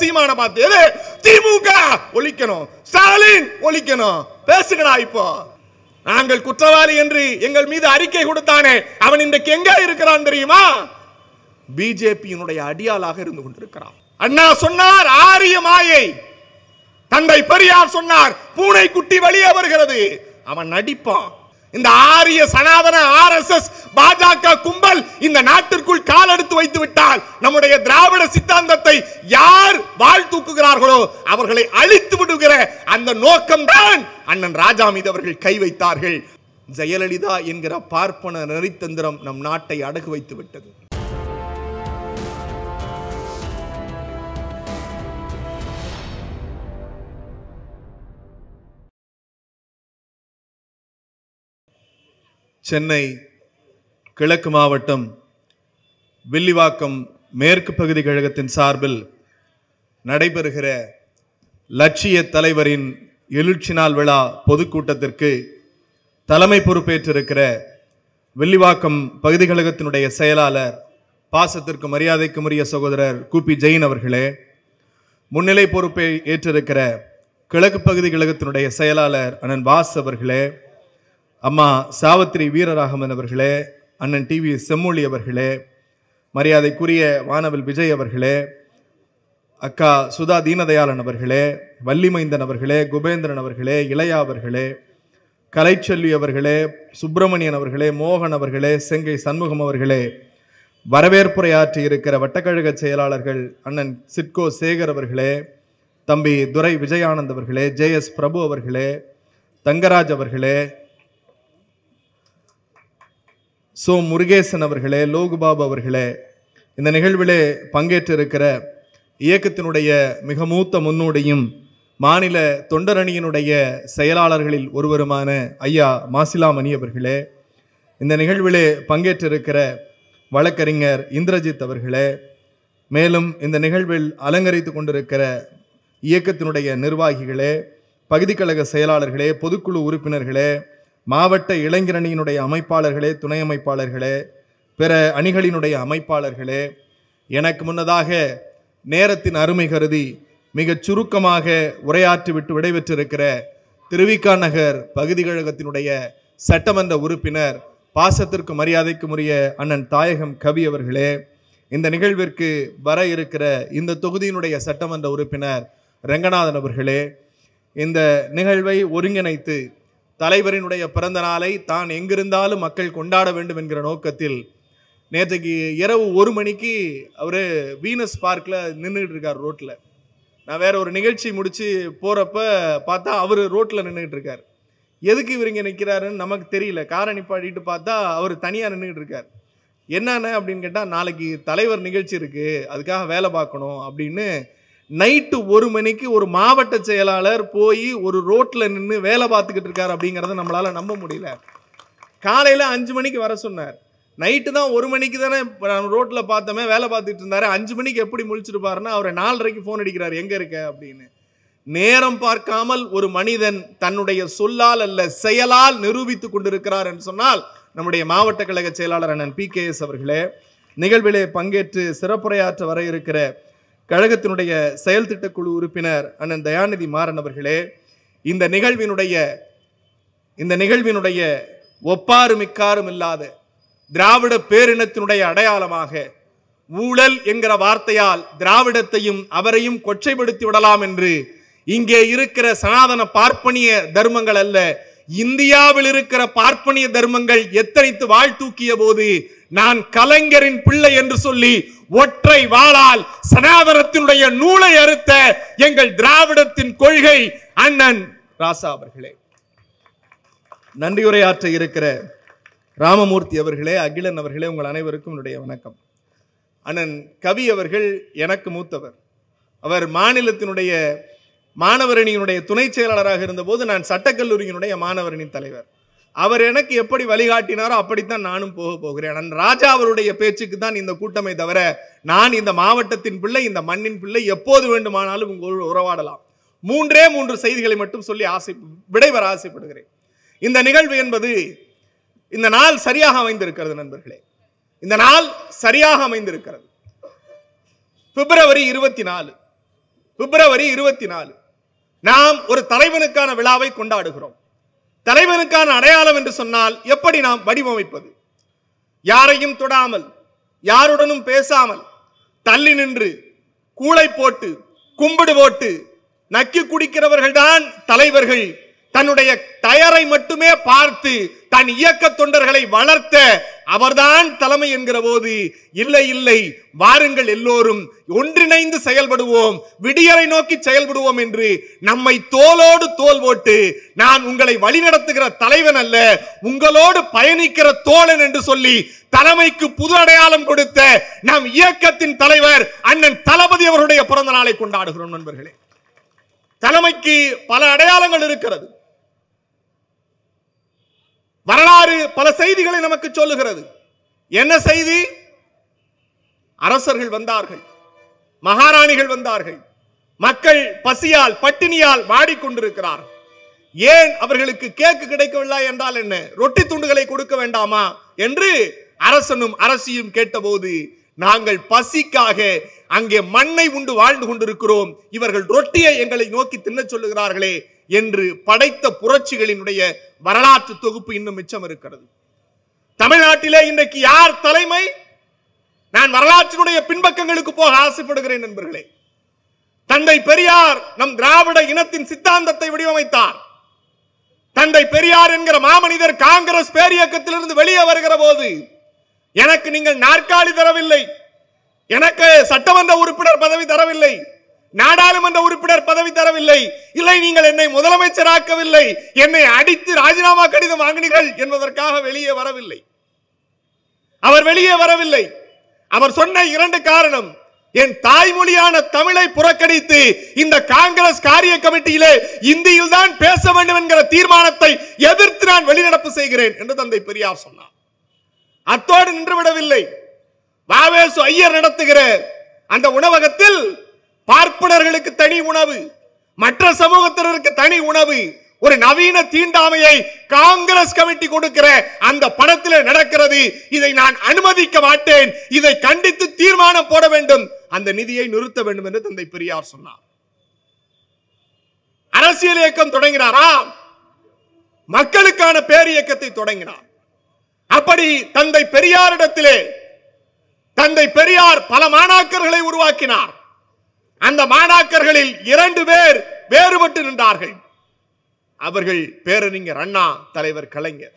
சீமான பார்த்து எது திமுக ஒழிக்கணும் ஸ்டாலின் ஒழிக்கணும் பேசுகிறா இப்போ நாங்கள் குற்றவாளி என்று எங்கள் மீது அறிக்கை கொடுத்தானே அவன் இன்றைக்கு எங்க இருக்கிறான் தெரியுமா பிஜேபியினுடைய அடியாளாக இருந்து கொண்டிருக்கிறான் அண்ணா சொன்னார் ஆரிய மாயை தந்தை பெரியார் சொன்னார் பூனை குட்டி வெளியே வருகிறது அவன் நடிப்பான் இந்த ஆரிய சனாதன ஆர் எஸ் எஸ் பாஜக கும்பல் இந்த நாட்டிற்குள் கால் எடுத்து வைத்து விட்டால் நம்முடைய திராவிட சித்தாந்தத்தை யார் வாழ் தூக்குகிறார்களோ அவர்களை அழித்து விடுகிற அந்த நோக்கம்தான் அண்ணன் ராஜா மீது அவர்கள் கை வைத்தார்கள் ஜெயலலிதா என்கிற பார்ப்பன நரித்தந்திரம் நம் நாட்டை அடகு வைத்து விட்டது சென்னை கிழக்கு மாவட்டம் வில்லிவாக்கம் மேற்கு பகுதி கழகத்தின் சார்பில் நடைபெறுகிற லட்சிய தலைவரின் எழுச்சி நாள் விழா பொதுக்கூட்டத்திற்கு தலைமை பொறுப்பேற்றிருக்கிற வில்லிவாக்கம் பகுதி கழகத்தினுடைய செயலாளர் பாசத்திற்கு மரியாதைக்குரிய சகோதரர் கூபி ஜெயின் அவர்களே முன்னிலை பொறுப்பை ஏற்றிருக்கிற கிழக்கு பகுதி கழகத்தினுடைய செயலாளர் அண்ணன் வாஸ் அவர்களே அம்மா சாவத்திரி வீரராகவன் அவர்களே அண்ணன் டிவி செம்மொழி அவர்களே மரியாதைக்குரிய வானவில் விஜய் அவர்களே அக்கா சுதா தீனதயாளன் அவர்களே வள்ளிமைந்தன் அவர்களே குபேந்திரன் அவர்களே இளையா அவர்களே கலைச்செல்வி அவர்களே சுப்பிரமணியன் அவர்களே மோகன் அவர்களே செங்கை சண்முகம் அவர்களே வரவேற்புரையாற்றி இருக்கிற வட்டக்கழக செயலாளர்கள் அண்ணன் சிட்கோ சேகர் அவர்களே தம்பி துரை விஜயானந்த் அவர்களே ஜே எஸ் பிரபு அவர்களே தங்கராஜ் அவர்களே சோ முருகேசன் அவர்களே லோகுபாபு அவர்களே இந்த நிகழ்விலே பங்கேற்றிருக்கிற இயக்கத்தினுடைய மிக மூத்த முன்னோடியும் மாநில தொண்டரணியினுடைய செயலாளர்களில் ஒருவருமான ஐயா மாசிலாமணி அவர்களே இந்த நிகழ்விலே பங்கேற்றிருக்கிற வழக்கறிஞர் இந்திரஜித் அவர்களே மேலும் இந்த நிகழ்வில் அலங்கரித்து கொண்டிருக்கிற இயக்கத்தினுடைய நிர்வாகிகளே பகுதிக்கழக செயலாளர்களே பொதுக்குழு உறுப்பினர்களே மாவட்ட இளைஞரணியினுடைய அமைப்பாளர்களே துணை அமைப்பாளர்களே பிற அணிகளினுடைய அமைப்பாளர்களே எனக்கு முன்னதாக நேரத்தின் அருமை கருதி மிகச் சுருக்கமாக உரையாற்றிவிட்டு விடைபெற்றிருக்கிற திருவிக்கா நகர் பகுதி கழகத்தினுடைய சட்டமன்ற உறுப்பினர் பாசத்திற்கு மரியாதைக்கும் உரிய அண்ணன் தாயகம் கவி அவர்களே இந்த நிகழ்விற்கு வர இருக்கிற இந்த தொகுதியினுடைய சட்டமன்ற உறுப்பினர் ரங்கநாதன் அவர்களே இந்த நிகழ்வை ஒருங்கிணைத்து தலைவரினுடைய பிறந்த நாளை தான் எங்கிருந்தாலும் மக்கள் கொண்டாட வேண்டும் என்கிற நோக்கத்தில் நேற்றுக்கு இரவு ஒரு மணிக்கு அவர் வீனஸ் பார்க்கில் நின்றுக்கிட்டு இருக்கார் ரோட்டில் நான் வேற ஒரு நிகழ்ச்சி முடித்து போகிறப்ப பார்த்தா அவர் ரோட்டில் நின்றுக்கிட்டு இருக்கார் எதுக்கு இவர் இங்கே நிற்கிறாருன்னு நமக்கு தெரியல காரை நிப்பாட்டிட்டு பார்த்தா அவர் தனியாக நின்றுக்கிட்டு இருக்கார் என்னென்ன அப்படின்னு கேட்டால் நாளைக்கு தலைவர் நிகழ்ச்சி இருக்குது அதுக்காக வேலை பார்க்கணும் அப்படின்னு நைட்டு ஒரு மணிக்கு ஒரு மாவட்ட செயலாளர் போய் ஒரு ரோட்டில் நின்று வேலை பார்த்துக்கிட்டு இருக்கார் அப்படிங்கிறத நம்மளால் நம்ப முடியல காலையில் அஞ்சு மணிக்கு வர சொன்னார் நைட்டு தான் ஒரு மணிக்கு தானே ரோட்டில் பார்த்தோமே வேலை பார்த்துட்டு இருந்தாரு அஞ்சு மணிக்கு எப்படி முழிச்சிருப்பாருன்னா அவரை நாலரைக்கு ஃபோன் அடிக்கிறார் எங்கே இருக்க அப்படின்னு நேரம் பார்க்காமல் ஒரு மனிதன் தன்னுடைய சொல்லால் அல்ல செயலால் நிரூபித்து கொண்டிருக்கிறார் என்று சொன்னால் நம்முடைய மாவட்ட கழக செயலாளர் அண்ணன் பி கே எஸ் அவர்களே நிகழ்விலே பங்கேற்று சிறப்புரையாற்ற வர இருக்கிற கழகத்தினுடைய செயல் திட்டக்குழு உறுப்பினர் அண்ணன் தயாநிதி மாறன் அவர்களே இந்த நிகழ்வினுடைய இந்த நிகழ்வினுடைய ஒப்பாறு மிக்காரும் இல்லாத திராவிட பேரினத்தினுடைய அடையாளமாக ஊழல் என்கிற வார்த்தையால் திராவிடத்தையும் அவரையும் கொச்சைப்படுத்தி விடலாம் என்று இங்கே இருக்கிற சனாதன பார்ப்பனிய தர்மங்கள் அல்ல இந்தியாவில் இருக்கிற பார்ப்பனிய தர்மங்கள் எத்தனைத்து வாழ் போது நான் கலைஞரின் பிள்ளை என்று சொல்லி ஒற்றை வாழால் சனாதனத்தினுடைய நூலை அறுத்த எங்கள் திராவிடத்தின் கொள்கை அண்ணன் ராசா அவர்களே நன்றியுரையாற்ற இருக்கிற ராமமூர்த்தி அவர்களே அகிலன் அவர்களே உங்கள் அனைவருக்கும் என்னுடைய வணக்கம் அண்ணன் கவி அவர்கள் எனக்கு மூத்தவர் அவர் மாநிலத்தினுடைய மாணவரணியினுடைய துணை செயலாளராக இருந்தபோது நான் சட்டக்கல்லூரியினுடைய மாணவரணி தலைவர் அவர் எனக்கு எப்படி வழிகாட்டினாரோ அப்படித்தான் நானும் போக போகிறேன் ராஜா அவருடைய பேச்சுக்கு தான் இந்த கூட்டமை தவிர நான் இந்த மாவட்டத்தின் பிள்ளை இந்த மண்ணின் பிள்ளை எப்போது வேண்டுமானாலும் உங்களோடு உறவாடலாம் மூன்றே மூன்று செய்திகளை மட்டும் சொல்லி ஆசை விடைபெற ஆசைப்படுகிறேன் இந்த நிகழ்வு என்பது இந்த நாள் சரியாக அமைந்திருக்கிறது நண்பர்களே இந்த நாள் சரியாக அமைந்திருக்கிறது பிப்ரவரி இருபத்தி நாலு பிப்ரவரி இருபத்தி நாலு நாம் ஒரு தலைவனுக்கான விழாவை கொண்டாடுகிறோம் தலைவனுக்கான அடையாளம் என்று சொன்னால் எப்படி நாம் வடிவமைப்பது யாரையும் தொடாமல் யாருடனும் பேசாமல் தள்ளி நின்று கூளை போட்டு கும்பிடு போட்டு நக்கி குடிக்கிறவர்கள்தான் தலைவர்கள் தன்னுடைய டயரை மட்டுமே பார்த்து தன் இயக்க தொண்டர்களை வளர்த்த அவர்தான் தலைமை என்கிற போது இல்லை இல்லை வாருங்கள் எல்லோரும் ஒன்றிணைந்து செயல்படுவோம் விடியலை நோக்கி செயல்படுவோம் என்று நம்மை தோலோடு தோல் போட்டு நான் உங்களை வழிநடத்துகிற தலைவன் அல்ல உங்களோடு பயணிக்கிற தோழன் என்று சொல்லி தலைமைக்கு புது அடையாளம் கொடுத்த நம் இயக்கத்தின் தலைவர் அண்ணன் தளபதி அவருடைய பிறந்த நாளை கொண்டாடுகிறோம் நண்பர்களே தலைமைக்கு பல அடையாளங்கள் இருக்கிறது வரலாறு பல செய்திகளை நமக்கு சொல்லுகிறது என்ன செய்தி அரசர்கள் வந்தார்கள் மகாராணிகள் வந்தார்கள் மக்கள் பசியால் பட்டினியால் வாடிக்கொண்டிருக்கிறார் ஏன் அவர்களுக்கு கேக்கு கிடைக்கவில்லை என்றால் என்ன ரொட்டி துண்டுகளை கொடுக்க வேண்டாமா என்று அரசனும் அரசியும் கேட்டபோது நாங்கள் பசிக்காக அங்கே மண்ணை உண்டு வாழ்ந்து கொண்டிருக்கிறோம் இவர்கள் ரொட்டியை எங்களை நோக்கி தின்ன சொல்லுகிறார்களே என்று படைத்த புரட்சிகளினுடைய வரலாற்று தொகுப்பு இன்னும் மிச்சம் இருக்கிறது தமிழ்நாட்டிலே இன்றைக்கு யார் தலைமை நான் வரலாற்றினுடைய பின்பக்கங்களுக்கு போக ஆசைப்படுகிறேன் நண்பர்களே தந்தை பெரியார் நம் திராவிட இனத்தின் சித்தாந்தத்தை வடிவமைத்தார் தந்தை பெரியார் என்கிற மாமனிதர் காங்கிரஸ் பேரியக்கத்திலிருந்து வெளியே வருகிற போது எனக்கு நீங்கள் நாற்காலி தரவில்லை எனக்கு சட்டமன்ற உறுப்பினர் பதவி தரவில்லை நாடாளுமன்ற உறுப்பினர் பதவி தரவில்லை இல்லை நீங்கள் என்னை முதலமைச்சராக்கவில்லை என்னை அடித்து ராஜினாமா கடிதம் வாங்கினீர்கள் என்பதற்காக வெளியே வரவில்லை அவர் வெளியே வரவில்லை அவர் சொன்ன இரண்டு காரணம் என் தாய்மொழியான தமிழை புறக்கணித்து இந்த காங்கிரஸ் காரிய கமிட்டியிலே இந்தியில் தான் பேச வேண்டும் என்கிற தீர்மானத்தை எதிர்த்து நான் வெளிநடப்பு செய்கிறேன் என்று தந்தை பெரியார் சொன்னார் அத்தோடு நின்றுவிடவில்லை வாவேசு ஐயர் நடத்துகிற அந்த உணவகத்தில் பார்ப்பனர்களுக்கு தனி உணவு மற்ற சமூகத்தினருக்கு தனி உணவு ஒரு நவீன தீண்டாமையை காங்கிரஸ் கமிட்டி கொடுக்கிற அந்த படத்தில் நடக்கிறது இதை நான் அனுமதிக்க மாட்டேன் இதை கண்டித்து தீர்மானம் போட வேண்டும் அந்த நிதியை நிறுத்த வேண்டும் என்று தந்தை பெரியார் சொன்னார் அரசியல் இயக்கம் தொடங்கினாரா மக்களுக்கான பேரியக்கத்தை தொடங்கினார் அப்படி தந்தை பெரியாரிடத்திலே தந்தை பெரியார் பல மாணாக்கர்களை உருவாக்கினார் அந்த மாணாக்கர்களில் இரண்டு பேர் வேறுபட்டு நின்றார்கள் அவர்கள் பேரறிஞர் அண்ணா தலைவர் கலைஞர்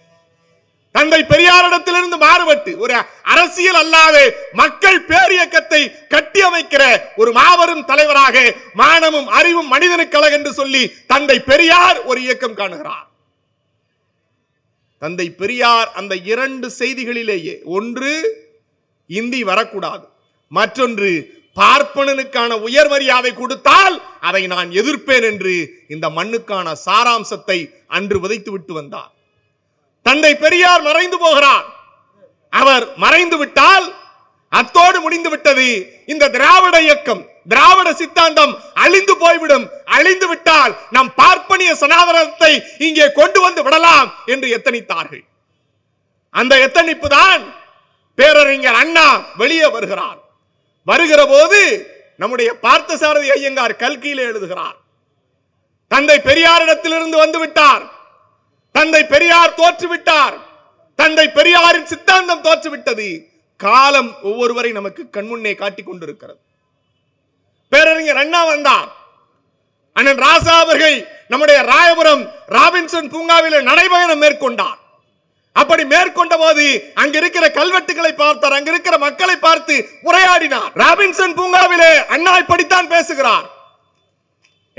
தந்தை பெரியாரிடத்திலிருந்து மாறுபட்டு ஒரு அரசியல் அல்லாத மக்கள் பேரியக்கத்தை கட்டியமைக்கிற ஒரு மாபெரும் தலைவராக மானமும் அறிவும் மனிதனுக்கழக என்று சொல்லி தந்தை பெரியார் ஒரு இயக்கம் காணுகிறார் தந்தை பெரியார் அந்த இரண்டு செய்திகளிலேயே ஒன்று இந்தி வரக்கூடாது மற்றொன்று பார்ப்பனனுக்கான உயர் மரியாதை கொடுத்தால் அதை நான் எதிர்ப்பேன் என்று இந்த மண்ணுக்கான சாராம்சத்தை அன்று விதைத்து விட்டு வந்தார் தந்தை பெரியார் மறைந்து போகிறார் அவர் மறைந்து விட்டால் அத்தோடு முடிந்து விட்டது இந்த திராவிட இயக்கம் திராவிட சித்தாந்தம் அழிந்து போய்விடும் அழிந்து விட்டால் நம் பார்ப்பனிய சனாதனத்தை இங்கே கொண்டு வந்து விடலாம் என்று எத்தனித்தார்கள் அந்த எத்தனிப்பு தான் பேரறிஞர் அண்ணா வெளியே வருகிறார் வருகிற போது நம்முடைய பார்த்தசாரதி ஐயங்கார் கல்கியில எழுதுகிறார் தந்தை பெரியாரிடத்திலிருந்து வந்து விட்டார் தந்தை பெரியார் தோற்றுவிட்டார் தந்தை பெரியாரின் சித்தாந்தம் தோற்றுவிட்டது காலம் ஒவ்வொருவரை நமக்கு கண்முன்னே காட்டிக் கொண்டிருக்கிறது பேரறிஞர் அண்ணா வந்தார் அண்ணன் ராசா அவர்கள் நம்முடைய ராயபுரம் ராபின்சன் பூங்காவில் நடைபயணம் மேற்கொண்டார் அப்படி மேற்கொண்ட போது அங்க இருக்கிற கல்வெட்டுகளை பார்த்தார் அங்க இருக்கிற மக்களை பார்த்து உரையாடினார் ராபின்சன் பூங்காவிலே அண்ணா இப்படித்தான் பேசுகிறார்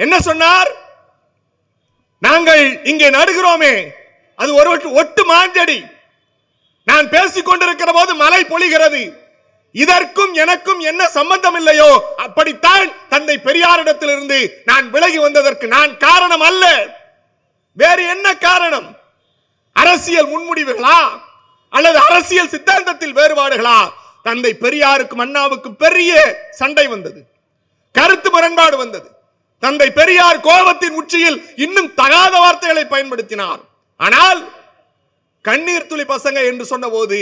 என்ன சொன்னார் நாங்கள் இங்கே நடுகிறோமே அது ஒரு ஒட்டு மாஞ்சடி நான் பேசிக் கொண்டிருக்கிற போது மலை பொழிகிறது இதற்கும் எனக்கும் என்ன சம்பந்தம் இல்லையோ அப்படித்தான் தந்தை பெரியாரிடத்திலிருந்து நான் விலகி வந்ததற்கு நான் காரணம் அல்ல வேறு என்ன காரணம் அரசியல் முன்முடிவுகளா அல்லது அரசியல் சித்தாந்தத்தில் வேறுபாடுகளா தந்தை பெரியாருக்கும் அண்ணாவுக்கு பெரிய சண்டை வந்தது கருத்து முரண்பாடு வந்தது தந்தை பெரியார் கோபத்தின் உச்சியில் இன்னும் தகாத வார்த்தைகளை பயன்படுத்தினார் ஆனால் கண்ணீர் துளி பசங்க என்று சொன்ன போது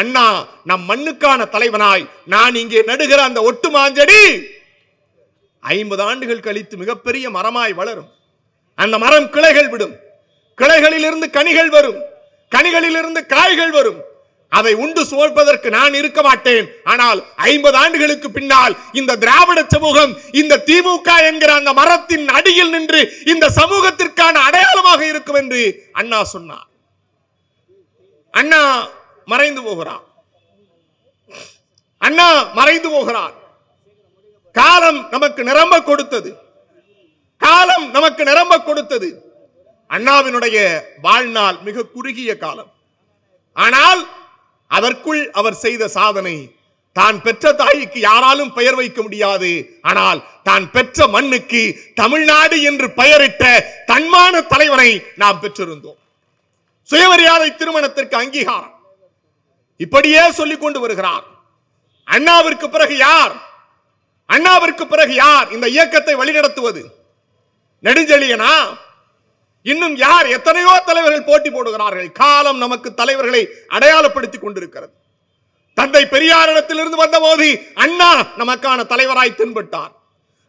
அண்ணா நம் மண்ணுக்கான தலைவனாய் நான் இங்கே நடுகிற அந்த ஒட்டு மாஞ்செடி ஐம்பது ஆண்டுகள் கழித்து மிகப்பெரிய மரமாய் வளரும் அந்த மரம் கிளைகள் விடும் கிளைகளில் இருந்து கனிகள் வரும் கனிகளில் இருந்து காய்கள் வரும் அதை உண்டு சுமப்பதற்கு நான் இருக்க மாட்டேன் ஆனால் ஐம்பது ஆண்டுகளுக்கு பின்னால் இந்த திராவிட சமூகம் இந்த திமுக என்கிற அந்த மரத்தின் அடியில் நின்று இந்த சமூகத்திற்கான அடையாளமாக இருக்கும் என்று அண்ணா சொன்னார் அண்ணா மறைந்து போகிறார் அண்ணா மறைந்து போகிறார் காலம் நமக்கு நிரம்ப கொடுத்தது காலம் நமக்கு நிரம்ப கொடுத்தது அண்ணாவினுடைய வாழ்நாள் மிக குறுகிய காலம் ஆனால் அதற்குள் அவர் செய்த சாதனை தான் பெற்ற தாய்க்கு யாராலும் பெயர் வைக்க முடியாது ஆனால் தான் பெற்ற மண்ணுக்கு தமிழ்நாடு என்று பெயரிட்ட தன்மான தலைவனை நாம் பெற்றிருந்தோம் சுயமரியாதை திருமணத்திற்கு அங்கீகாரம் இப்படியே சொல்லிக் கொண்டு வருகிறார் அண்ணாவிற்கு பிறகு யார் அண்ணாவிற்கு பிறகு யார் இந்த இயக்கத்தை வழிநடத்துவது நெடுஞ்செழியனா இன்னும் யார் எத்தனையோ தலைவர்கள் போட்டி போடுகிறார்கள் காலம் நமக்கு தலைவர்களை அடையாளப்படுத்திக் கொண்டிருக்கிறது தந்தை பெரியாரிடத்திலிருந்து போது அண்ணா நமக்கான தலைவராய் தென்பட்டார்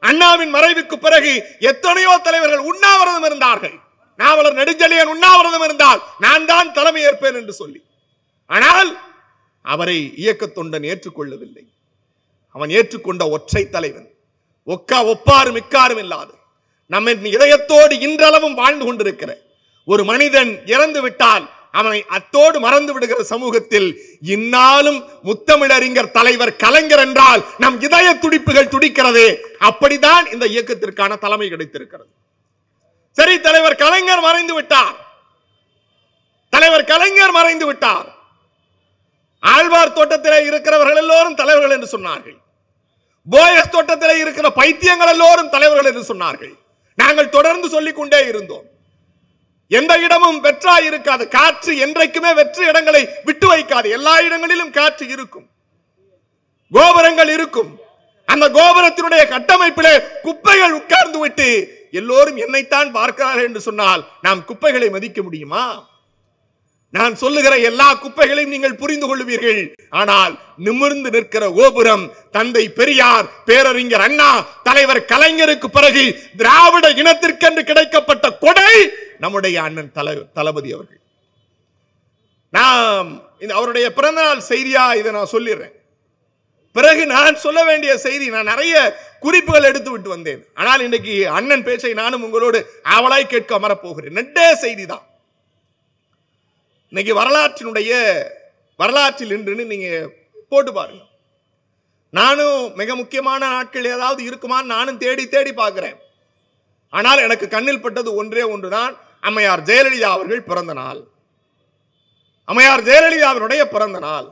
அண்ணாவின் மறைவுக்கு பிறகு எத்தனையோ தலைவர்கள் உண்ணாவிரதம் இருந்தார்கள் நாவலர் நெடுஞ்செழியன் உண்ணாவிரதம் இருந்தால் நான் தான் தலைமை ஏற்பேன் என்று சொல்லி ஆனால் அவரை இயக்க தொண்டன் ஏற்றுக்கொள்ளவில்லை அவன் ஏற்றுக்கொண்ட ஒற்றை தலைவன் ஒக்கா ஒப்பாரும் இக்காரும் இல்லாது நம்ம இதயத்தோடு இன்றளவும் வாழ்ந்து கொண்டிருக்கிற ஒரு மனிதன் இறந்து விட்டால் அவனை அத்தோடு மறந்து விடுகிற சமூகத்தில் இன்னாலும் முத்தமிழறிஞர் தலைவர் கலைஞர் என்றால் நம் இதய துடிப்புகள் துடிக்கிறது அப்படித்தான் இந்த இயக்கத்திற்கான தலைமை கிடைத்திருக்கிறது சரி தலைவர் கலைஞர் மறைந்து விட்டார் தலைவர் கலைஞர் மறைந்து விட்டார் ஆழ்வார் தோட்டத்திலே இருக்கிறவர்கள் எல்லோரும் தலைவர்கள் என்று சொன்னார்கள் போயஸ் தோட்டத்திலே இருக்கிற பைத்தியங்கள் எல்லோரும் தலைவர்கள் என்று சொன்னார்கள் நாங்கள் தொடர்ந்து சொல்லிக் கொண்டே இருந்தோம் எந்த இடமும் வெற்றா இருக்காது காற்று என்றைக்குமே வெற்று இடங்களை விட்டு வைக்காது எல்லா இடங்களிலும் காற்று இருக்கும் கோபுரங்கள் இருக்கும் அந்த கோபுரத்தினுடைய கட்டமைப்பிலே குப்பைகள் உட்கார்ந்து விட்டு எல்லோரும் என்னைத்தான் பார்க்கிறார்கள் என்று சொன்னால் நாம் குப்பைகளை மதிக்க முடியுமா நான் சொல்லுகிற எல்லா குப்பைகளையும் நீங்கள் புரிந்து கொள்வீர்கள் ஆனால் நிமிர்ந்து நிற்கிற கோபுரம் தந்தை பெரியார் பேரறிஞர் அண்ணா தலைவர் கலைஞருக்கு பிறகு திராவிட இனத்திற்கென்று கிடைக்கப்பட்ட கொடை நம்முடைய அண்ணன் தலை தளபதி அவர்கள் நாம் அவருடைய பிறந்தநாள் செய்தியா இதை நான் சொல்லிடுறேன் பிறகு நான் சொல்ல வேண்டிய செய்தி நான் நிறைய குறிப்புகள் எடுத்து விட்டு வந்தேன் ஆனால் இன்றைக்கு அண்ணன் பேச்சை நானும் உங்களோடு அவளாய் கேட்க அமரப்போகிறேன் நெட்டே செய்தி தான் இன்னைக்கு வரலாற்றினுடைய வரலாற்றில் இன்றுன்னு நீங்கள் போட்டு பாருங்க நானும் மிக முக்கியமான நாட்கள் ஏதாவது இருக்குமான்னு நானும் தேடி தேடி பார்க்குறேன் ஆனால் எனக்கு கண்ணில் பட்டது ஒன்றே ஒன்றுதான் அம்மையார் ஜெயலலிதா அவர்கள் பிறந்த நாள் அம்மையார் ஜெயலலிதாவினுடைய பிறந்த நாள்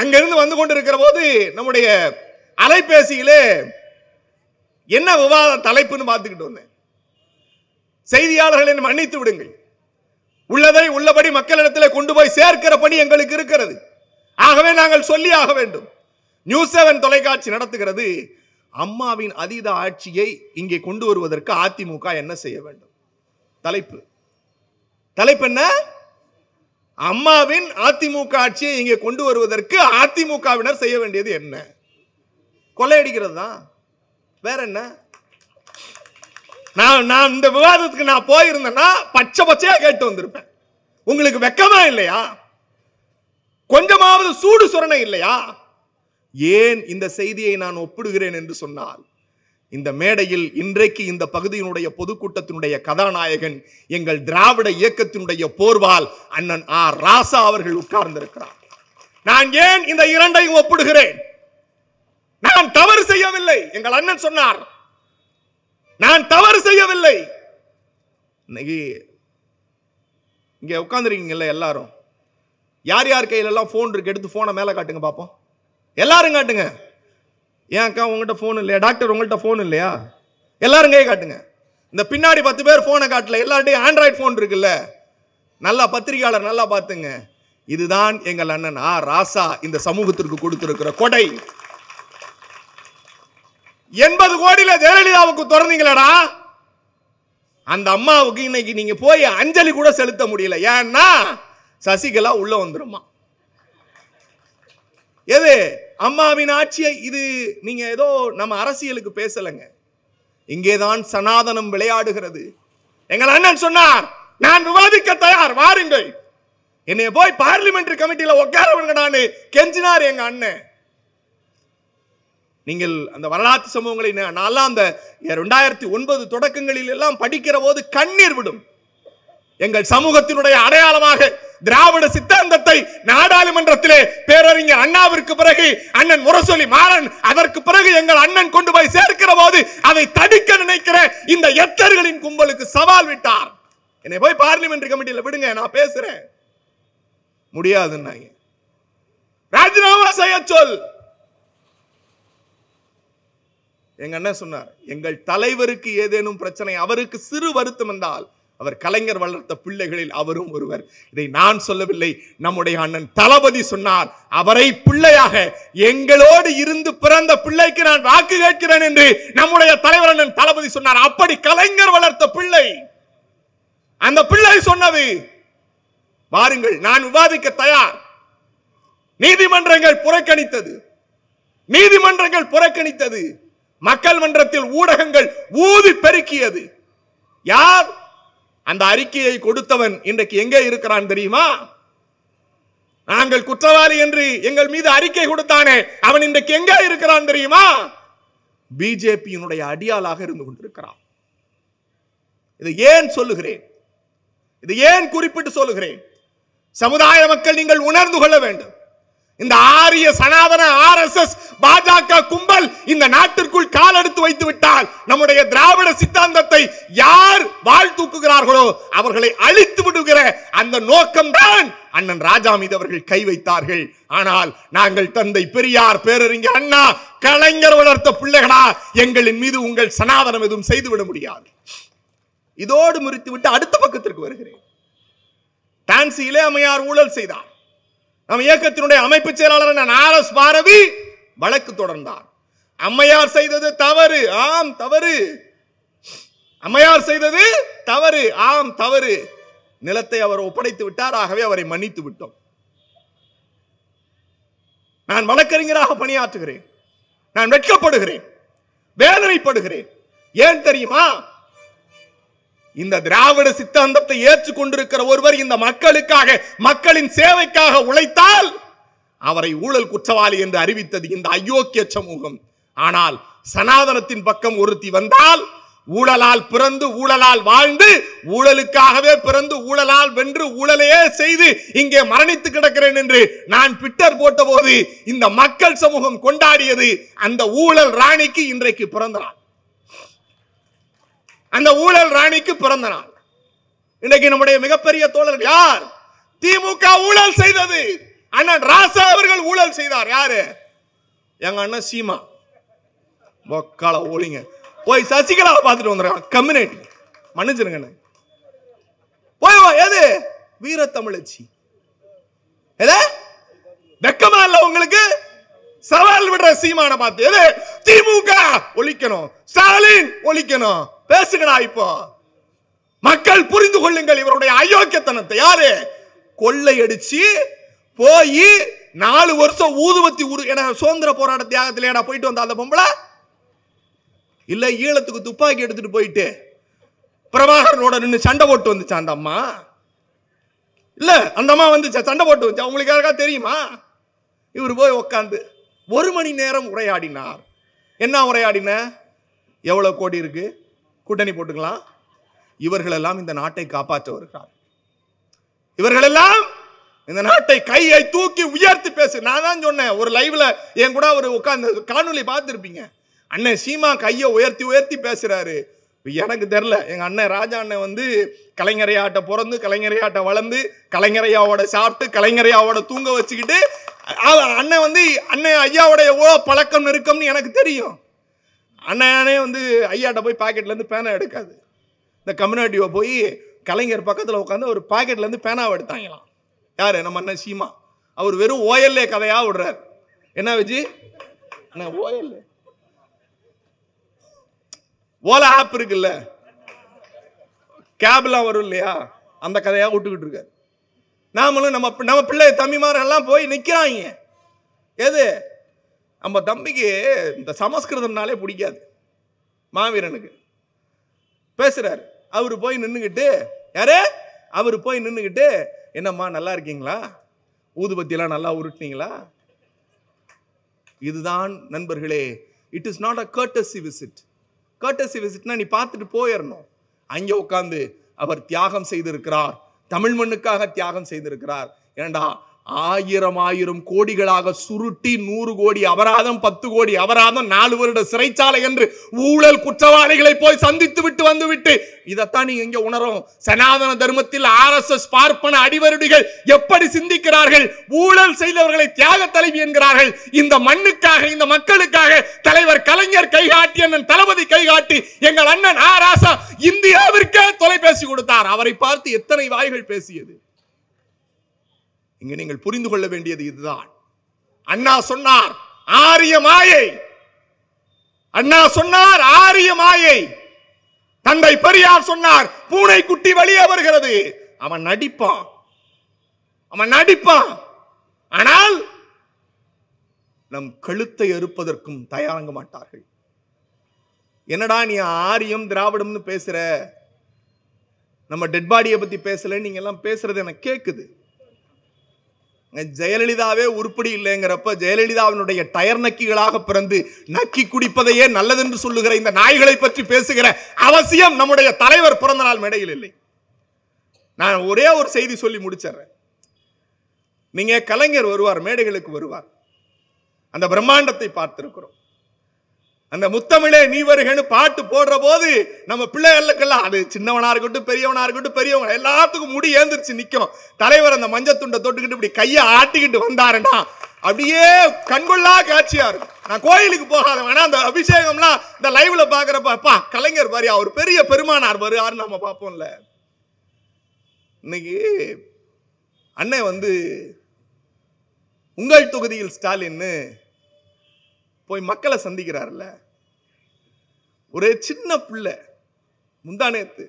அங்கிருந்து வந்து கொண்டிருக்கிற போது நம்முடைய அலைபேசியிலே என்ன விவாத தலைப்புன்னு பார்த்துக்கிட்டு வந்தேன் செய்தியாளர்களை மன்னித்து விடுங்கள் உள்ளதை உள்ளபடி மக்களிடத்தில் கொண்டு போய் சேர்க்கிற பணி எங்களுக்கு இருக்கிறது ஆகவே நாங்கள் சொல்லி ஆக வேண்டும் நியூஸ் செவன் தொலைக்காட்சி நடத்துகிறது அம்மாவின் அதீத ஆட்சியை இங்கே கொண்டு வருவதற்கு அதிமுக என்ன செய்ய வேண்டும் தலைப்பு தலைப்பு என்ன அம்மாவின் அதிமுக ஆட்சியை இங்கே கொண்டு வருவதற்கு அதிமுகவினர் செய்ய வேண்டியது என்ன கொள்ளையடிக்கிறது தான் வேற என்ன நான் நான் இந்த விவாதத்துக்கு நான் போயிருந்தேன்னா பச்சை பச்சையா கேட்டு வந்திருப்பேன் உங்களுக்கு வெக்கமா இல்லையா கொஞ்சமாவது சூடு சுரணை இல்லையா ஏன் இந்த செய்தியை நான் ஒப்பிடுகிறேன் என்று சொன்னால் இந்த மேடையில் இன்றைக்கு இந்த பகுதியினுடைய பொதுக்கூட்டத்தினுடைய கதாநாயகன் எங்கள் திராவிட இயக்கத்தினுடைய போர்வால் அண்ணன் ஆர் ராசா அவர்கள் உட்கார்ந்திருக்கிறார் நான் ஏன் இந்த இரண்டையும் ஒப்பிடுகிறேன் நான் தவறு செய்யவில்லை எங்கள் அண்ணன் சொன்னார் நான் தவறு செய்யவில்லை இன்னைக்கு இங்கே உட்காந்துருக்கீங்கல்ல எல்லாரும் யார் யார் கையிலெல்லாம் ஃபோன் இருக்கு எடுத்து ஃபோனை மேலே காட்டுங்க பார்ப்போம் எல்லாரும் காட்டுங்க ஏன் அக்கா உங்கள்கிட்ட ஃபோன் இல்லையா டாக்டர் உங்கள்கிட்ட ஃபோன் இல்லையா எல்லாரும் கையை காட்டுங்க இந்த பின்னாடி பத்து பேர் ஃபோனை காட்டல எல்லார்டையும் ஆண்ட்ராய்ட் ஃபோன் இருக்குல்ல நல்லா பத்திரிகையாளர் நல்லா பார்த்துங்க இதுதான் எங்கள் அண்ணன் ஆ ராசா இந்த சமூகத்திற்கு கொடுத்துருக்கிற கொடை எண்பது கோடியில ஜெயலலிதாவுக்கு திறந்தீங்களடா அந்த அம்மாவுக்கு இன்னைக்கு நீங்க போய் அஞ்சலி கூட செலுத்த முடியல ஏன்னா சசிகலா உள்ள வந்துருமா எது அம்மாவின் ஆட்சியை இது நீங்க ஏதோ நம்ம அரசியலுக்கு பேசலைங்க இங்கேதான் சனாதனம் விளையாடுகிறது எங்கள் அண்ணன் சொன்னார் நான் விவாதிக்க தயார் வாருங்கள் என்னை போய் பார்லிமெண்ட் கமிட்டியில உட்காரவங்க நான் கெஞ்சினார் எங்க அண்ணன் நீங்கள் அந்த வரலாற்று சம்பவங்களை நான்லாம் அந்த ரெண்டாயிரத்தி ஒன்பது தொடக்கங்களில் எல்லாம் படிக்கிற போது கண்ணீர் விடும் எங்கள் சமூகத்தினுடைய அடையாளமாக திராவிட சித்தாந்தத்தை நாடாளுமன்றத்திலே பேரறிஞர் அண்ணாவிற்கு பிறகு அண்ணன் முரசொலி மாறன் அதற்கு பிறகு எங்கள் அண்ணன் கொண்டு போய் சேர்க்கிற போது அதை தடுக்க நினைக்கிற இந்த எத்தர்களின் கும்பலுக்கு சவால் விட்டார் என்னை போய் பார்லிமெண்ட் கமிட்டியில் விடுங்க நான் பேசுறேன் முடியாதுன்னாங்க ராஜினாமா செய்ய சொல் எங்க அண்ணன் சொன்னார் எங்கள் தலைவருக்கு ஏதேனும் பிரச்சனை அவருக்கு சிறு வருத்தம் என்றால் அவர் கலைஞர் வளர்த்த பிள்ளைகளில் அவரும் ஒருவர் இதை நான் சொல்லவில்லை நம்முடைய அண்ணன் தளபதி சொன்னார் அவரை பிள்ளையாக எங்களோடு இருந்து பிறந்த பிள்ளைக்கு நான் வாக்கு கேட்கிறேன் என்று நம்முடைய தலைவர் அண்ணன் தளபதி சொன்னார் அப்படி கலைஞர் வளர்த்த பிள்ளை அந்த பிள்ளை சொன்னது வாருங்கள் நான் விவாதிக்க தயார் நீதிமன்றங்கள் புறக்கணித்தது நீதிமன்றங்கள் புறக்கணித்தது மக்கள் மன்றத்தில் ஊடகங்கள் ஊதி பெருக்கியது யார் அந்த அறிக்கையை கொடுத்தவன் இன்றைக்கு எங்கே இருக்கிறான் தெரியுமா நாங்கள் குற்றவாளி என்று எங்கள் மீது அறிக்கை கொடுத்தானே அவன் இன்றைக்கு எங்கே இருக்கிறான் தெரியுமா பிஜேபியினுடைய அடியாளாக இருந்து கொண்டிருக்கிறான் இதை ஏன் சொல்லுகிறேன் இதை ஏன் குறிப்பிட்டு சொல்லுகிறேன் சமுதாய மக்கள் நீங்கள் உணர்ந்து கொள்ள வேண்டும் இந்த ஆரிய சனாதன ஆர் எஸ் எஸ் பாஜக கும்பல் இந்த நாட்டிற்குள் கால் எடுத்து வைத்து விட்டால் நம்முடைய திராவிட சித்தாந்தத்தை யார் வாழ் தூக்குகிறார்களோ அவர்களை அழித்து விடுகிற அந்த நோக்கம்தான் அண்ணன் ராஜா மீது அவர்கள் கை வைத்தார்கள் ஆனால் நாங்கள் தந்தை பெரியார் பேரறிஞர் அண்ணா கலைஞர் வளர்த்த பிள்ளைகளா எங்களின் மீது உங்கள் சனாதனம் எதுவும் செய்துவிட முடியாது இதோடு முறித்து விட்டு அடுத்த பக்கத்திற்கு வருகிறேன் டான்சியிலே அம்மையார் ஊழல் செய்தார் நம் இயக்கத்தினுடைய அமைப்பு செயலாளர் ஆர் பாரதி வழக்கு தொடர்ந்தார் அம்மையார் செய்தது தவறு ஆம் தவறு அம்மையார் செய்தது தவறு ஆம் தவறு நிலத்தை அவர் ஒப்படைத்து விட்டார் ஆகவே அவரை மன்னித்து விட்டோம் நான் வழக்கறிஞராக பணியாற்றுகிறேன் நான் வெட்கப்படுகிறேன் வேதனைப்படுகிறேன் ஏன் தெரியுமா இந்த திராவிட சித்தாந்தத்தை ஏற்றுக்கொண்டிருக்கிற ஒருவர் இந்த மக்களுக்காக மக்களின் சேவைக்காக உழைத்தால் அவரை ஊழல் குற்றவாளி என்று அறிவித்தது இந்த அயோக்கிய சமூகம் ஆனால் சனாதனத்தின் பக்கம் ஒருத்தி வந்தால் ஊழலால் பிறந்து ஊழலால் வாழ்ந்து ஊழலுக்காகவே பிறந்து ஊழலால் வென்று ஊழலையே செய்து இங்கே மரணித்து கிடக்கிறேன் என்று நான் ட்விட்டர் போட்டபோது இந்த மக்கள் சமூகம் கொண்டாடியது அந்த ஊழல் ராணிக்கு இன்றைக்கு பிறந்தான் அந்த ஊழல் ராணிக்கு பிறந்த நாள் இன்னைக்கு நம்முடைய மிகப்பெரிய தோழர்கள் யார் திமுக ஊழல் செய்தது அண்ணன் ராசா அவர்கள் ஊழல் செய்தார் யாரு எங்க அண்ணன் சீமா மொக்கால ஓலிங்க போய் சசிகலா பார்த்துட்டு வந்துடுறான் கம்யூனிட்டி மன்னிச்சிருங்க போய் எது வீர தமிழச்சி வெக்கமா இல்ல உங்களுக்கு சவால் விடுற சீமான பார்த்து எது திமுக ஒழிக்கணும் ஸ்டாலின் ஒழிக்கணும் பேசுகிறாய் இப்போ மக்கள் புரிந்து கொள்ளுங்கள் இவருடைய அயோக்கியத்தனத்தை யாரு அடிச்சு போய் நாலு வருஷம் ஊதுவத்தி உரு என சுதந்திர போராட்ட தியாகத்தில் நான் போயிட்டு வந்த அந்த பொம்பளை இல்லை ஈழத்துக்கு துப்பாக்கி எடுத்துட்டு போயிட்டு பிரபாகரனோட நின்று சண்டை போட்டு வந்துச்சா அந்த அம்மா இல்லை அந்த அம்மா வந்துச்சா சண்டை போட்டு வந்துச்சா உங்களுக்கு யாருக்கா தெரியுமா இவர் போய் உக்காந்து ஒரு மணி நேரம் உரையாடினார் என்ன உரையாடின எவ்வளோ கோடி இருக்குது கூட்டணி போட்டுக்கலாம் இவர்களெல்லாம் இந்த நாட்டை காப்பாற்ற வருகிறார் இவர்களெல்லாம் இந்த நாட்டை கையை தூக்கி உயர்த்தி பேசு நான் தான் சொன்னேன் ஒரு லைவ்ல என் கூட ஒரு உட்காந்து காணொலி பார்த்துருப்பீங்க அண்ணன் சீமா கையை உயர்த்தி உயர்த்தி பேசுறாரு எனக்கு தெரில எங்கள் அண்ணன் ராஜா அண்ணன் வந்து கலைஞரையாட்ட பிறந்து கலைஞரையாட்ட வளர்ந்து கலைஞரையாவோட சாப்பிட்டு கலைஞரையாவோட தூங்க வச்சுக்கிட்டு அண்ணன் வந்து அண்ணன் ஐயாவோட எவ்வளோ பழக்கம் நெருக்கம்னு எனக்கு தெரியும் அண்ணனே வந்து ஐயாட்ட போய் பாக்கெட்லேருந்து பேனா எடுக்காது இந்த கம்யூனிட்டியை போய் கலைஞர் பக்கத்தில் உட்காந்து ஒரு பாக்கெட்லேருந்து பேனாவை எடுத்தாங்களாம் யார் நம்ம அண்ணன் சீமா அவர் வெறும் ஓஎல்ஏ கதையாக விடுறார் என்ன வச்சு என்ன ஓலா ஆப் இருக்குல்ல கேப்லாம் வரும் இல்லையா அந்த கதையாக விட்டுக்கிட்டு இருக்காரு நாமளும் நம்ம நம்ம பிள்ளை தம்பிமாரெல்லாம் போய் நிற்கிறாங்க எது நம்ம தம்பிக்கு இந்த சமஸ்கிருதம்னாலே பிடிக்காது மாவீரனுக்கு பேசுகிறார் அவர் போய் நின்றுக்கிட்டு யாரே அவர் போய் நின்றுக்கிட்டு என்னம்மா நல்லா இருக்கீங்களா ஊதுபத்தியெல்லாம் நல்லா உருட்டினீங்களா இதுதான் நண்பர்களே it is not a courtesy visit courtesy விசிட்னா நீ பார்த்துட்டு போயிடணும் அங்கே உட்காந்து அவர் தியாகம் செய்திருக்கிறார் தமிழ் மண்ணுக்காக தியாகம் செய்திருக்கிறார் ஏண்டா ஆயிரம் ஆயிரம் கோடிகளாக சுருட்டி நூறு கோடி அபராதம் பத்து கோடி அபராதம் நாலு வருட சிறைச்சாலை என்று ஊழல் குற்றவாளிகளை போய் சந்தித்து விட்டு வந்து விட்டு இதைத்தான் நீங்க இங்க உணரும் சனாதன தர்மத்தில் ஆர் எஸ் எஸ் பார்ப்பன அடிவருடிகள் எப்படி சிந்திக்கிறார்கள் ஊழல் செய்தவர்களை தியாக தலைவி என்கிறார்கள் இந்த மண்ணுக்காக இந்த மக்களுக்காக தலைவர் கலைஞர் கைகாட்டி அண்ணன் தளபதி கைகாட்டி எங்கள் அண்ணன் ஆராசா இந்தியாவிற்கே தொலைபேசி கொடுத்தார் அவரை பார்த்து எத்தனை வாய்கள் பேசியது இங்கு நீங்கள் புரிந்து கொள்ள வேண்டியது இதுதான் அண்ணா சொன்னார் ஆரிய மாயை அண்ணா சொன்னார் ஆரிய மாயை தந்தை பெரியார் சொன்னார் பூனை குட்டி வழியே வருகிறது அவன் நடிப்பான் அவன் நடிப்பான் ஆனால் நம் கழுத்தை அறுப்பதற்கும் தயாரங்க மாட்டார்கள் என்னடா நீ ஆரியம் திராவிடம்னு பேசுற நம்ம டெட் பாடியை பத்தி பேசல நீங்க எல்லாம் பேசுறது எனக்கு கேட்குது ஜெயலலிதாவே உருப்படி இல்லைங்கிறப்ப ஜெயலலிதாவினுடைய டயர் நக்கிகளாக பிறந்து நக்கி குடிப்பதையே நல்லதென்று சொல்லுகிற இந்த நாய்களை பற்றி பேசுகிற அவசியம் நம்முடைய தலைவர் பிறந்த நாள் மேடையில் இல்லை நான் ஒரே ஒரு செய்தி சொல்லி முடிச்சிடுறேன் நீங்க கலைஞர் வருவார் மேடைகளுக்கு வருவார் அந்த பிரம்மாண்டத்தை பார்த்திருக்கிறோம் அந்த முத்தமிழே நீ வருகன்னு பாட்டு போடுற போது நம்ம பிள்ளைகளுக்கெல்லாம் அது சின்னவனா இருக்கட்டும் பெரியவனா இருக்கட்டும் பெரியவங்க எல்லாத்துக்கும் முடி ஏந்திரிச்சு நிற்கும் தலைவர் அந்த மஞ்சள் துண்டை தொட்டுக்கிட்டு இப்படி கையை ஆட்டிக்கிட்டு வந்தாருன்னா அப்படியே கண்கொள்ளா காட்சியா இருக்கும் நான் கோயிலுக்கு போகாத வேணா அந்த அபிஷேகம்லாம் இந்த லைவ்ல பாக்குறப்ப கலைஞர் பாரு அவர் பெரிய பெருமானார் பாரு யாருன்னு நம்ம பார்ப்போம்ல இன்னைக்கு அண்ணன் வந்து உங்கள் தொகுதியில் ஸ்டாலின்னு போய் மக்களை சந்திக்கிறார்ல ஒரே சின்ன பிள்ளை முந்தானேத்து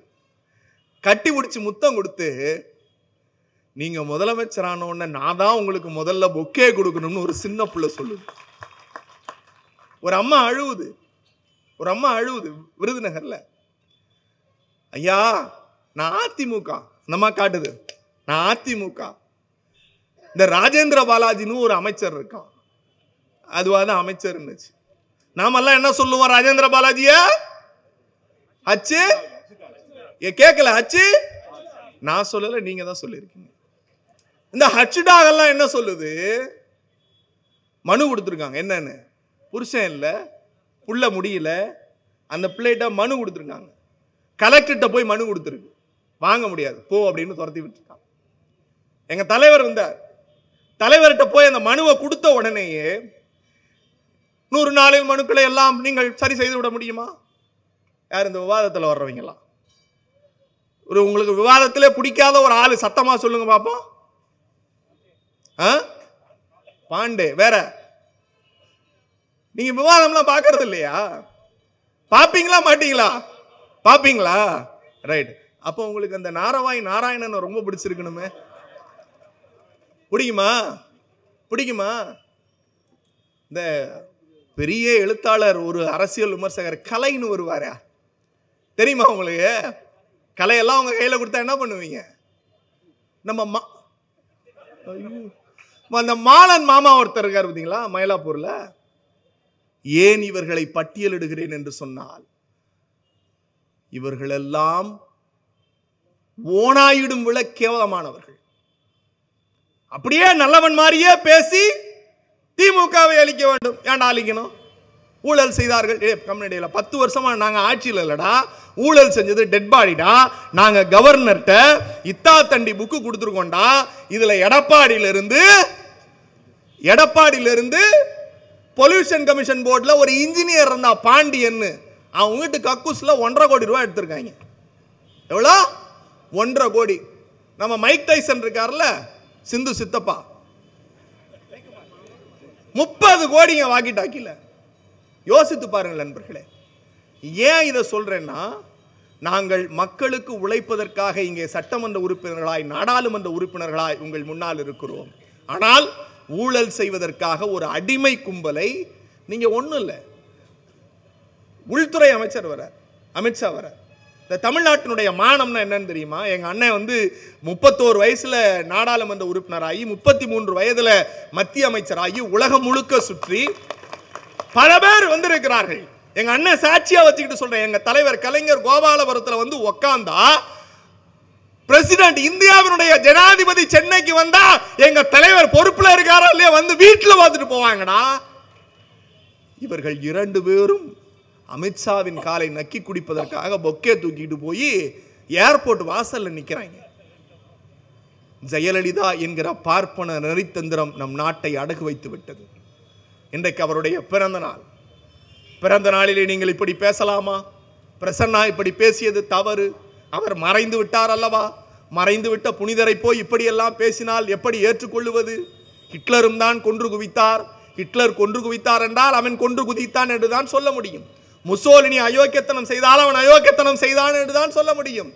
கட்டி பிடிச்சி முத்தம் கொடுத்து நீங்க முதலமைச்சர் ஆனவுடனே நான் தான் உங்களுக்கு முதல்ல பொக்கே கொடுக்கணும்னு ஒரு சின்ன பிள்ளை சொல்லுது ஒரு அம்மா அழுவுது ஒரு அம்மா அழுவுது விருதுநகர்ல ஐயா நான் அதிமுக அந்த அம்மா காட்டுது நான் அதிமுக இந்த ராஜேந்திர பாலாஜின்னு ஒரு அமைச்சர் இருக்கான் அதுவாக தான் அமைச்சர் இருந்துச்சு நாமெல்லாம் என்ன சொல்லுவோம் ராஜேந்திர பாலாஜிய அச்சு கேட்கல அச்சு நான் சொல்லல நீங்க தான் சொல்லியிருக்கீங்க இந்த எல்லாம் என்ன சொல்லுது மனு கொடுத்துருக்காங்க என்னன்னு புருஷன் இல்லை புள்ள முடியல அந்த பிள்ளைகிட்ட மனு கொடுத்துருக்காங்க கலெக்டர்கிட்ட போய் மனு கொடுத்துருக்கு வாங்க முடியாது போ அப்படின்னு துரத்தி விட்டுருக்கான் எங்கள் தலைவர் வந்தார் தலைவர்கிட்ட போய் அந்த மனுவை கொடுத்த உடனேயே நூறு நாளில் மனுக்களை எல்லாம் நீங்கள் சரி செய்து விட முடியுமா யார் இந்த விவாதத்தில் வர்றவங்களாம் ஒரு உங்களுக்கு விவாதத்திலே பிடிக்காத ஒரு ஆள் சத்தமாக சொல்லுங்க பார்ப்போம் ஆ பாண்டே வேற நீங்கள் விவாதம்லாம் பார்க்கறது இல்லையா பார்ப்பீங்களா மாட்டீங்களா பார்ப்பீங்களா ரைட் அப்போ உங்களுக்கு அந்த நாரவாய் நாராயணன் ரொம்ப பிடிச்சிருக்கணுமே பிடிக்குமா பிடிக்குமா இந்த பெரிய எழுத்தாளர் ஒரு அரசியல் விமர்சகர் கலைன்னு வருவாரா தெரியுமா உங்களுக்கு கலையெல்லாம் உங்கள் கையில் கொடுத்தா என்ன பண்ணுவீங்க நம்ம மா அந்த மாலன் மாமா ஒருத்தர் இருக்கார் பார்த்தீங்களா மயிலாப்பூரில் ஏன் இவர்களை பட்டியலிடுகிறேன் என்று சொன்னால் இவர்களெல்லாம் ஓனாயிடும் விழ கேவலமானவர்கள் அப்படியே நல்லவன் மாதிரியே பேசி திமுகவை அழிக்க வேண்டும் ஏன்டா அழிக்கணும் ஊழல் செய்தார்கள் ஏ கம்யூனிட்டியில் பத்து வருஷமாக நாங்கள் ஆட்சியில் இல்லைடா ஊழல் செஞ்சது டெட் பாடிடா நாங்கள் கவர்னர்கிட்ட இத்தா தண்டி புக்கு கொடுத்துருக்கோண்டா இதில் எடப்பாடியிலிருந்து எடப்பாடியிலிருந்து பொல்யூஷன் கமிஷன் போர்டில் ஒரு இன்ஜினியர் இருந்தா பாண்டியன்னு அவங்க வீட்டு கக்கூஸில் ஒன்றரை கோடி ரூபா எடுத்திருக்காங்க எவ்வளோ ஒன்றரை கோடி நம்ம மைக் டைசன் இருக்கார்ல சிந்து சித்தப்பா முப்பது கோடிங்க வாக்கி டாக்கியில் யோசித்து பாருங்கள் நண்பர்களே ஏன் இதை சொல்கிறேன்னா நாங்கள் மக்களுக்கு உழைப்பதற்காக இங்கே சட்டமன்ற உறுப்பினர்களாய் நாடாளுமன்ற உறுப்பினர்களாய் உங்கள் முன்னால் இருக்கிறோம் ஆனால் ஊழல் செய்வதற்காக ஒரு அடிமை கும்பலை நீங்கள் ஒன்றும் இல்லை உள்துறை அமைச்சர் வர அமித்ஷா வர இந்த தமிழ்நாட்டினுடைய மானம்னா என்னன்னு தெரியுமா எங்கள் அண்ணன் வந்து முப்பத்தோரு வயசில் நாடாளுமன்ற உறுப்பினராகி முப்பத்தி மூன்று வயதில் மத்திய அமைச்சராகி உலகம் முழுக்க சுற்றி பல பேர் வந்திருக்கிறார்கள் எங்கள் அண்ணன் சாட்சியாக வச்சுக்கிட்டு சொல்கிறேன் எங்கள் தலைவர் கலைஞர் கோபாலபுரத்தில் வந்து உக்காந்தா பிரசிடென்ட் இந்தியாவினுடைய ஜனாதிபதி சென்னைக்கு வந்தா எங்க தலைவர் பொறுப்புல இருக்காரா இல்லையா வந்து வீட்டில் பார்த்துட்டு போவாங்கடா இவர்கள் இரண்டு பேரும் அமித்ஷாவின் காலை நக்கி குடிப்பதற்காக பொக்கே தூக்கிட்டு போய் ஏர்போர்ட் வாசலில் நிற்கிறாங்க ஜெயலலிதா என்கிற பார்ப்பன நரித்தந்திரம் நம் நாட்டை அடகு வைத்து விட்டது இன்றைக்கு அவருடைய பிறந்த நாள் பிறந்த நாளிலே நீங்கள் இப்படி பேசலாமா பிரசன்னா இப்படி பேசியது தவறு அவர் மறைந்து விட்டார் அல்லவா மறைந்து விட்ட புனிதரை போய் இப்படியெல்லாம் பேசினால் எப்படி ஏற்றுக்கொள்ளுவது ஹிட்லரும் தான் கொன்று குவித்தார் ஹிட்லர் கொன்று குவித்தார் என்றால் அவன் கொன்று குதித்தான் என்று தான் சொல்ல முடியும் முசோலினி அயோக்கியத்தனம் செய்தால் அவன் அயோக்கியத்தனம் செய்தான் என்று தான் சொல்ல முடியும்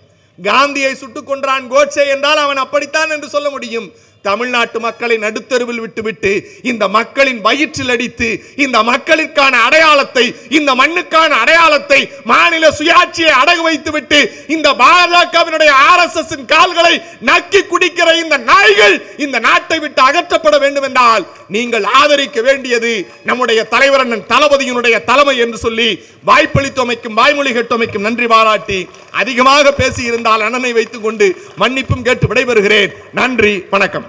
காந்தியை சுட்டுக் கொன்றான் கோட்சே என்றால் அவன் அப்படித்தான் என்று சொல்ல முடியும் தமிழ்நாட்டு மக்களை நடுத்தருவில் விட்டுவிட்டு இந்த மக்களின் வயிற்றில் அடித்து இந்த மக்களுக்கான அடையாளத்தை இந்த மண்ணுக்கான அடையாளத்தை மாநில சுயாட்சியை அடகு வைத்துவிட்டு இந்த பாஜகவினுடைய ஆர் எஸ் எஸ் கால்களை நக்கி குடிக்கிற இந்த நாய்கள் இந்த நாட்டை விட்டு அகற்றப்பட வேண்டும் என்றால் நீங்கள் ஆதரிக்க வேண்டியது நம்முடைய தலைவர் அண்ணன் தளபதியினுடைய தலைமை என்று சொல்லி வாய்ப்பளித்தமைக்கும் வாய்மொழி கேட்டமைக்கும் நன்றி பாராட்டி அதிகமாக பேசியிருந்தால் அண்ணனை வைத்துக் கொண்டு மன்னிப்பும் கேட்டு விடைபெறுகிறேன் நன்றி வணக்கம்